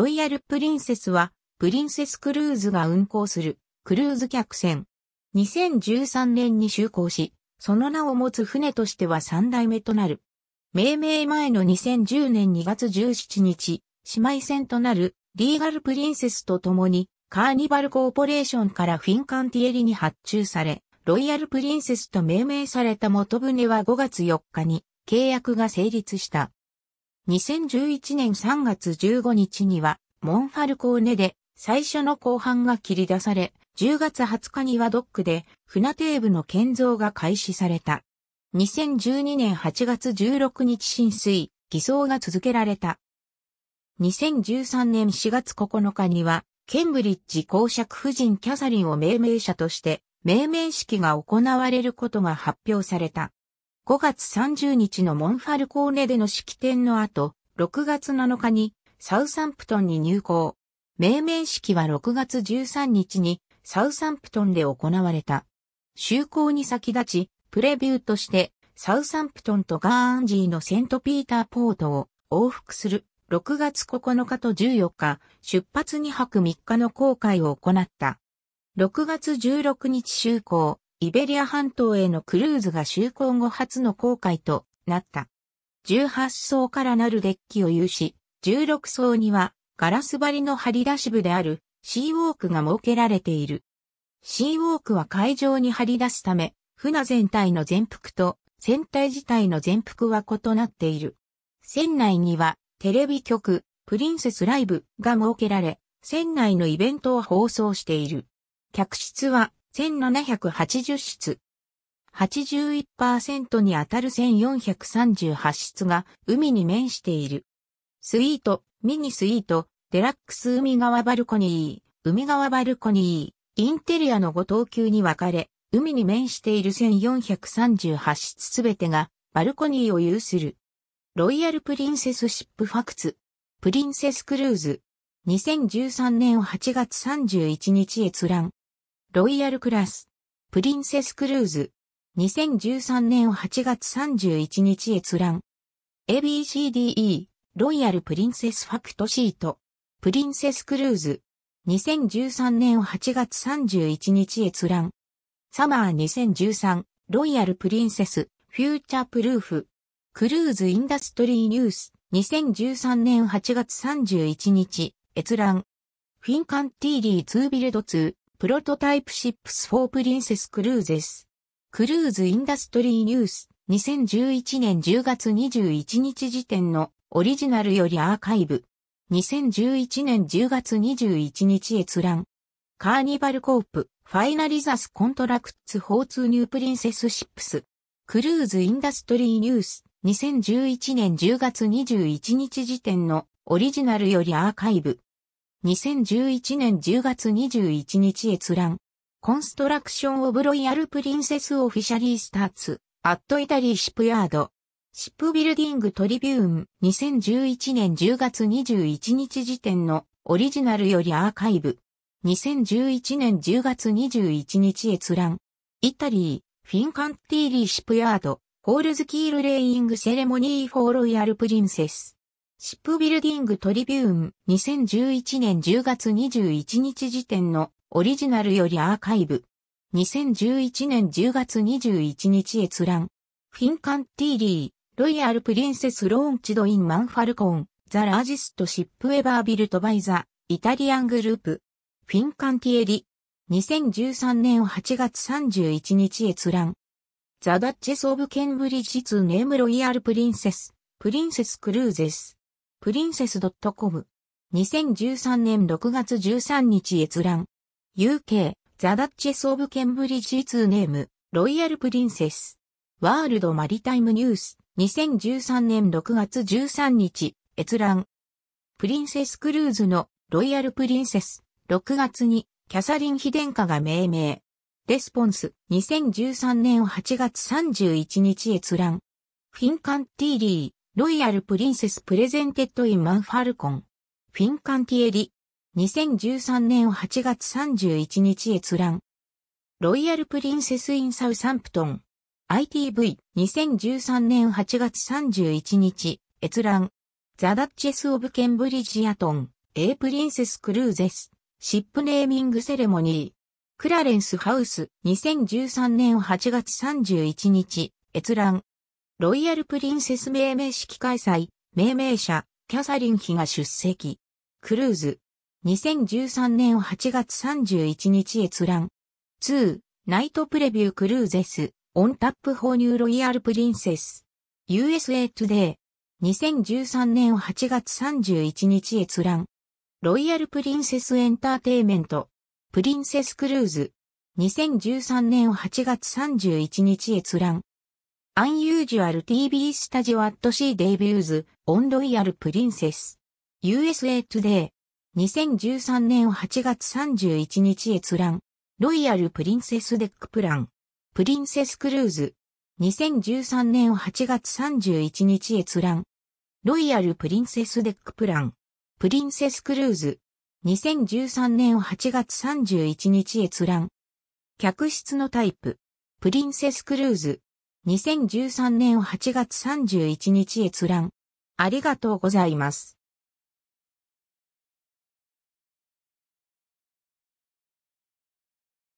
ロイヤルプリンセスは、プリンセスクルーズが運航する、クルーズ客船。2013年に就航し、その名を持つ船としては3代目となる。命名前の2010年2月17日、姉妹船となるリーガルプリンセスと共にカーニバルコーポレーションからフィンカンティエリに発注され、ロイヤルプリンセスと命名された元船は5月4日に契約が成立した。2011年3月15日には、モンファルコーネで最初の後半が切り出され、10月20日にはドックで船底部の建造が開始された。2012年8月16日浸水、偽装が続けられた。2013年4月9日には、ケンブリッジ公爵夫人キャサリンを命名者として、命名式が行われることが発表された。5月30日のモンファルコーネでの式典の後、6月7日にサウサンプトンに入港。命名式は6月13日にサウサンプトンで行われた。就航に先立ち、プレビューとしてサウサンプトンとガーアンジーのセントピーターポートを往復する6月9日と14日、出発2泊3日の航海を行った。6月16日就航、イベリア半島へのクルーズが就航後初の航海となった。18層からなるデッキを有し、16層にはガラス張りの張り出し部であるシーウォークが設けられている。シーウォークは海上に張り出すため、船全体の全幅と船体自体の全幅は異なっている。船内にはテレビ局、プリンセスライブが設けられ、船内のイベントを放送している。客室は1780室。81%にあたる1438室が海に面している。スイート、ミニスイート、デラックス海側バルコニー、海側バルコニー、インテリアの5等級に分かれ、海に面している1438室すべてがバルコニーを有する。ロイヤルプリンセスシップファクツ、プリンセスクルーズ、2013年8月31日閲覧。ロイヤルクラス、プリンセスクルーズ、2013年8月31日閲覧。ABCDE、ロイヤルプリンセスファクトシート、プリンセスクルーズ、2013年8月31日閲覧。サマー2013、ロイヤルプリンセス、フューチャープルーフ、クルーズインダストリーニュース、2013年8月31日、閲覧。フィンカンティーリービルド2、プロトタイプシップスフォープリンセスクルーゼス。クルーズインダストリーニュース2011年10月21日時点のオリジナルよりアーカイブ。2011年10月21日閲覧。カーニバルコープ、ファイナリザスコントラクツフォーツニュープリンセスシップス。クルーズインダストリーニュース2011年10月21日時点のオリジナルよりアーカイブ。2011年10月21日閲覧。コンストラクションオブロイヤルプリンセスオフィシャリースターツ、アットイタリーシップヤード。シップビルディングトリビューン2011年10月21日時点のオリジナルよりアーカイブ。2011年10月21日閲覧。イタリー、フィンカンティーリーシップヤード、ホールズキールレイングセレモニーフォーロイヤルプリンセス。シップビルディングトリビューン2011年10月21日時点のオリジナルよりアーカイブ2011年10月21日閲覧フィンカンティーリーロイヤルプリンセスローンチドインマンファルコンザラージストシップエバービルトバイザイタリアングループフィンカンティエリ2013年8月31日閲覧ザ・ダッチェス・オブ・ケンブリッジー・ネームロイヤルプリンセスプリンセス・クルーゼスプリンセス .com。2013年6月13日閲覧。UK、ザ・ダッチェス・オブ・ケンブリッジ2ネーム、ロイヤル・プリンセス。ワールド・マリタイム・ニュース。2013年6月13日、閲覧。プリンセス・クルーズのロイヤル・プリンセス。6月に、キャサリン妃殿下が命名。レスポンス、2013年8月31日閲覧。フィンカンティーリー、ロイヤルプリンセスプレゼンテッドインマンファルコン。フィンカンティエリ。2013年8月31日閲覧。ロイヤルプリンセスインサウサンプトン。ITV。2013年8月31日閲覧。ザ・ダッチェス・オブ・ケンブリッジアトン。A プリンセス・クルーゼス。シップネーミングセレモニー。クラレンス・ハウス。2013年8月31日閲覧。ロイヤルプリンセス命名式開催、命名者、キャサリン妃が出席。クルーズ。2013年8月31日閲覧。2、ナイトプレビュークルーゼス、オンタップ放入ロイヤルプリンセス。USA Today。2013年8月31日閲覧。ロイヤルプリンセスエンターテイメント。プリンセスクルーズ。2013年8月31日閲覧。Unusual TV s t ジ d i o at Sea Debuts on Royal Princess USA Today 2013年8月31日閲覧ロイヤルプリンセスデックプランプリンセスクルーズ2013年8月31日閲覧ロイヤルプリンセスデックプランプリンセスクルーズ2013年8月31日閲覧客室のタイププリンセスクルーズ2013年8月31日閲覧。ありがとうございます。